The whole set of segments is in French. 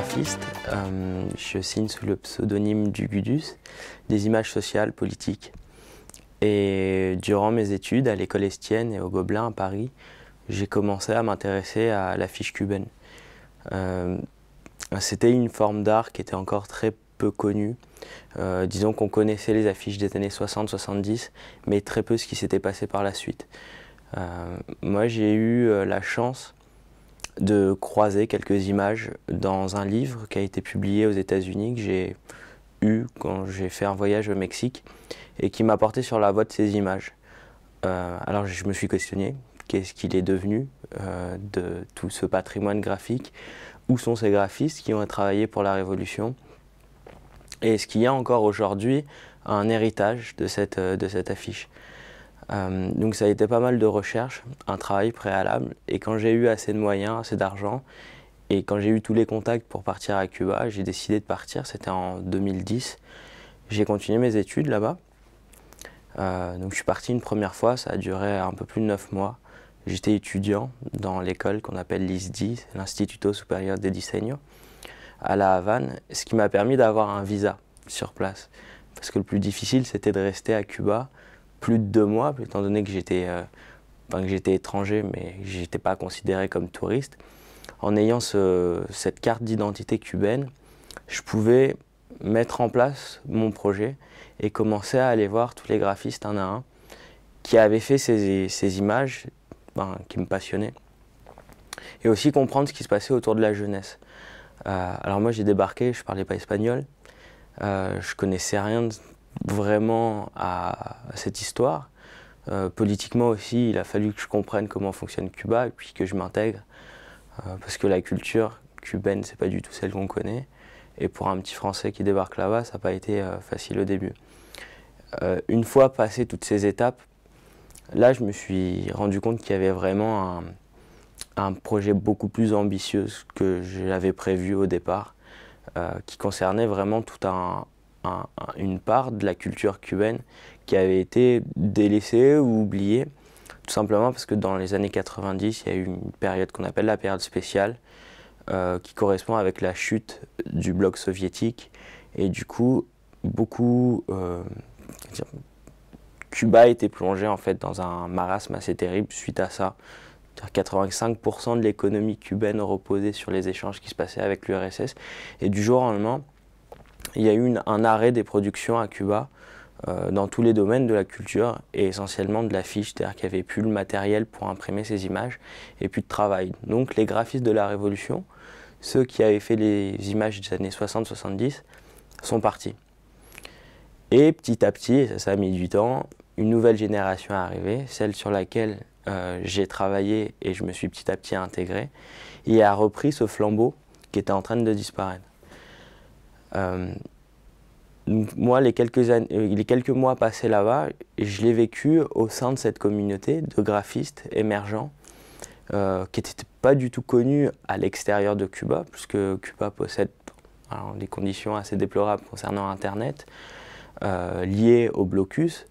graphiste. Euh, je signe sous le pseudonyme du Gudus des images sociales, politiques. Et durant mes études à l'école Estienne et au Gobelin à Paris, j'ai commencé à m'intéresser à l'affiche cubaine. Euh, c'était une forme d'art qui était encore très peu connue. Euh, disons qu'on connaissait les affiches des années 60-70, mais très peu ce qui s'était passé par la suite. moi, j'ai eu la chance de croiser quelques images dans un livre qui a été publié aux États-Unis, que j'ai eu quand j'ai fait un voyage au Mexique, et qui m'a porté sur la voie de ces images. Euh, alors je me suis questionné, qu'est-ce qu'il est devenu euh, de tout ce patrimoine graphique Où sont ces graphistes qui ont travaillé pour la Révolution Et est-ce qu'il y a encore aujourd'hui un héritage de cette euh, affiche euh, donc ça a été pas mal de recherches, un travail préalable. Et quand j'ai eu assez de moyens, assez d'argent, et quand j'ai eu tous les contacts pour partir à Cuba, j'ai décidé de partir. C'était en 2010. J'ai continué mes études là-bas. Euh, donc je suis parti une première fois, ça a duré un peu plus de 9 mois. J'étais étudiant dans l'école qu'on appelle l'ISDI, l'Instituto Superior de Diseño, à La Havane, ce qui m'a permis d'avoir un visa sur place. Parce que le plus difficile, c'était de rester à Cuba plus de deux mois, étant donné que j'étais euh, que j'étais étranger, mais je n'étais pas considéré comme touriste. En ayant cette carte d'identité cubaine, je pouvais mettre en place mon projet et commencer à aller voir tous les graphistes un à un qui avaient fait ces, ces images ben, qui me passionnaient. Et aussi comprendre ce qui se passait autour de la jeunesse. Euh, alors moi j'ai débarqué, je parlais pas espagnol, euh, je connaissais rien vraiment à cette histoire. Euh, politiquement aussi, il a fallu que je comprenne comment fonctionne Cuba et puis que je m'intègre. Euh, parce que la culture cubaine, c'est pas du tout celle qu'on connaît. Et pour un petit Français qui débarque là-bas, ça n'a pas été euh, facile au début. une fois passé toutes ces étapes, là, je me suis rendu compte qu'il y avait vraiment un, un, projet beaucoup plus ambitieux que j'avais prévu au départ, qui concernait vraiment tout un, une part de la culture cubaine qui avait été délaissée ou oubliée, tout simplement parce que dans les années 90, il y a eu une période qu'on appelle la période spéciale, euh, qui correspond avec la chute du bloc soviétique. Et du coup, beaucoup... Euh, Cuba a été plongé en fait dans un marasme assez terrible suite à ça. 85% de l'économie cubaine reposait sur les échanges qui se passaient avec l'URSS. Et du jour au lendemain, il y a eu un arrêt des productions à Cuba euh, dans tous les domaines de la culture et essentiellement de l'affiche, c'est-à-dire qu'il n'y avait plus le matériel pour imprimer ces images et plus de travail. Donc les graphistes de la Révolution, ceux qui avaient fait les images des années 60-70, sont partis. Et petit à petit, ça, a mis du temps, une nouvelle génération est arrivée, celle sur laquelle euh, j'ai travaillé et je me suis petit à petit intégré, et a repris ce flambeau qui était en train de disparaître. Euh, moi, euh, les quelques, mois passés là-bas, je l'ai vécu au sein de cette communauté de graphistes émergents euh, qui n'étaient pas du tout connus à l'extérieur de Cuba, puisque Cuba possède des conditions assez déplorables concernant Internet, liées au blocus,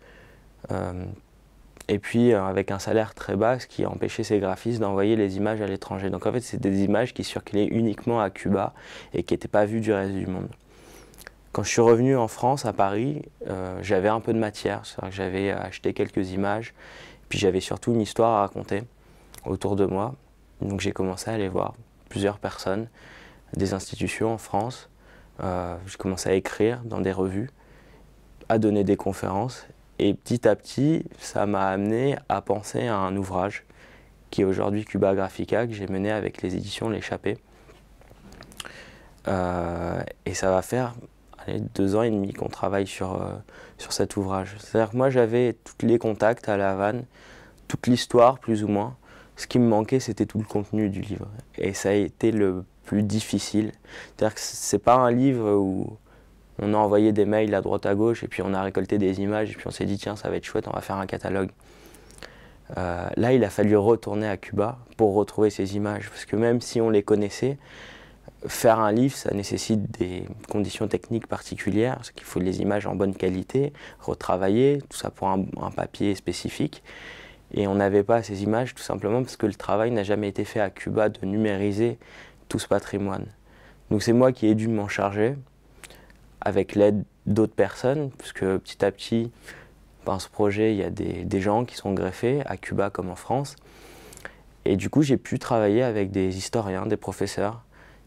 et puis avec un salaire très bas, ce qui empêchait ces graphistes d'envoyer les images à l'étranger. Donc en fait, c'est des images qui circulaient uniquement à Cuba et qui n'étaient pas vues du reste du monde. Quand je suis revenu en France, à Paris, euh, j'avais un peu de matière. j'avais acheté quelques images, puis j'avais surtout une histoire à raconter autour de moi. Donc j'ai commencé à aller voir plusieurs personnes, des institutions en France. Euh, j'ai commencé à écrire dans des revues, à donner des conférences. Et petit à petit, ça m'a amené à penser à un ouvrage qui est aujourd'hui Cuba Grafica, que j'ai mené avec les éditions L'échappée. Euh, et ça va faire allez, deux ans et demi qu'on travaille sur, euh, sur cet ouvrage. C'est-à-dire que moi j'avais tous les contacts à La Havane, toute l'histoire plus ou moins. Ce qui me manquait, c'était tout le contenu du livre. Et ça a été le plus difficile. C'est-à-dire que c'est pas un livre où on a envoyé des mails à droite à gauche et puis on a récolté des images et puis on s'est dit tiens ça va être chouette, on va faire un catalogue. Euh, là, il a fallu retourner à Cuba pour retrouver ces images parce que même si on les connaissait, faire un livre, ça nécessite des conditions techniques particulières, parce qu'il faut les images en bonne qualité, retravailler, tout ça pour un, papier spécifique. Et on n'avait pas ces images tout simplement parce que le travail n'a jamais été fait à Cuba de numériser tout ce patrimoine. Donc c'est moi qui ai dû m'en charger, avec l'aide d'autres personnes, puisque petit à petit, par ce projet, il y a des gens qui sont greffés, à Cuba comme en France. Et du coup, j'ai pu travailler avec des historiens, des professeurs,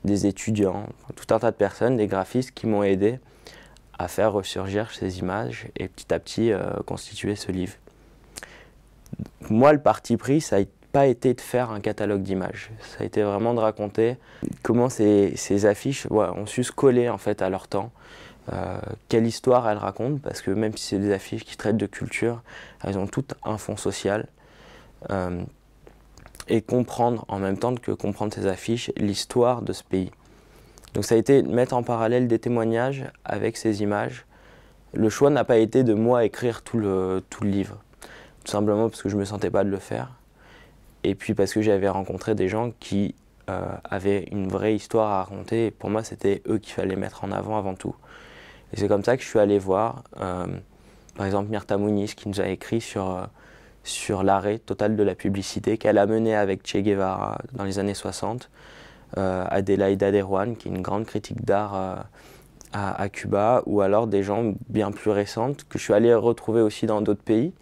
des étudiants, tout un tas de personnes, des graphistes qui m'ont aidé à faire ressurgir ces images et petit à petit euh, constituer ce livre. Moi, le parti pris, ça n'a pas été de faire un catalogue d'images. Ça a été vraiment de raconter comment ces, affiches ont su se coller en fait à leur temps. Euh, quelle histoire elles racontent, parce que même si c'est des affiches qui traitent de culture, elles ont toutes un fond social. Euh, et comprendre en même temps que comprendre ces affiches l'histoire de ce pays. Donc ça a été mettre en parallèle des témoignages avec ces images. Le choix n'a pas été de moi écrire tout le, tout le livre, tout simplement parce que je ne me sentais pas de le faire et puis parce que j'avais rencontré des gens qui euh, avaient une vraie histoire à raconter et pour moi c'était eux qu'il fallait mettre en avant avant tout. Et c'est comme ça que je suis allé voir, euh, par exemple Myrta Mounis qui nous a écrit sur... Euh, sur l'arrêt total de la publicité qu'elle a menée avec Che Guevara dans les années 60. Euh, Adelaida de qui est une grande critique d'art euh, à, Cuba, ou alors des gens bien plus récentes que je suis allé retrouver aussi dans d'autres pays,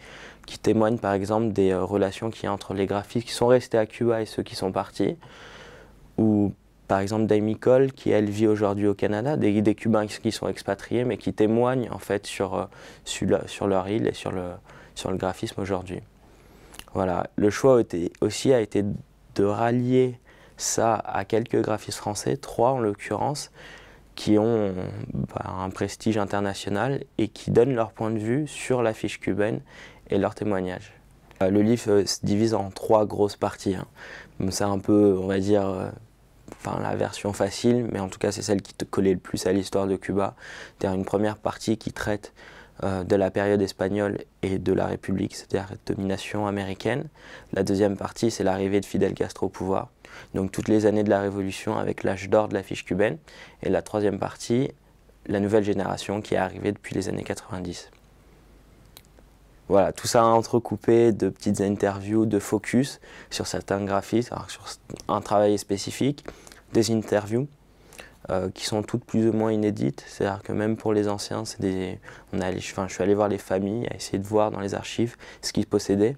qui témoignent par exemple des euh, relations qu'il y a entre les graphistes qui sont restés à Cuba et ceux qui sont partis, ou par exemple Daimy Cole, qui elle vit aujourd'hui au Canada, des, des, Cubains qui sont expatriés, mais qui témoignent en fait sur, euh, sur leur île et sur le, sur le graphisme aujourd'hui. Voilà, le choix aussi a été de rallier ça à quelques graphistes français, trois en l'occurrence, qui ont bah, un prestige international et qui donnent leur point de vue sur l'affiche cubaine et leur témoignage. Euh, le livre euh, se divise en trois grosses parties. Hein. C'est un peu, on va dire, euh, la version facile, mais en tout cas c'est celle qui te collait le plus à l'histoire de Cuba. cest une première partie qui traite euh, de la période espagnole et de la République, c'est-à-dire domination américaine. La deuxième partie, c'est l'arrivée de Fidel Castro au pouvoir, donc toutes les années de la Révolution avec l'âge d'or de la fiche cubaine. Et la troisième partie, la nouvelle génération qui est arrivée depuis les années 90. Voilà, tout ça entrecoupé de petites interviews, de focus sur certains graphistes, sur un travail spécifique, des interviews euh, qui sont toutes plus ou moins inédites. C'est-à-dire que même pour les anciens, c'est des, on a, je suis allé voir les familles, à essayer de voir dans les archives ce qu'ils possédaient.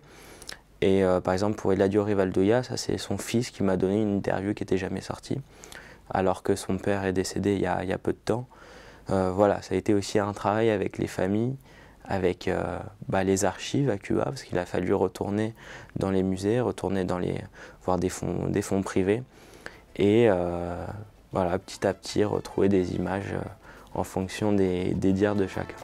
Et euh, par exemple, pour Eladio Rivaldoia, ça c'est son fils qui m'a donné une interview qui n'était jamais sortie, alors que son père est décédé il y a, peu de temps. Euh, voilà, ça a été aussi un travail avec les familles, avec bah, les archives à Cuba, parce qu'il a fallu retourner dans les musées, retourner dans les, voir des fonds, des fonds privés. Et voilà, petit à petit retrouver des images euh, en fonction des, des dires de chacun.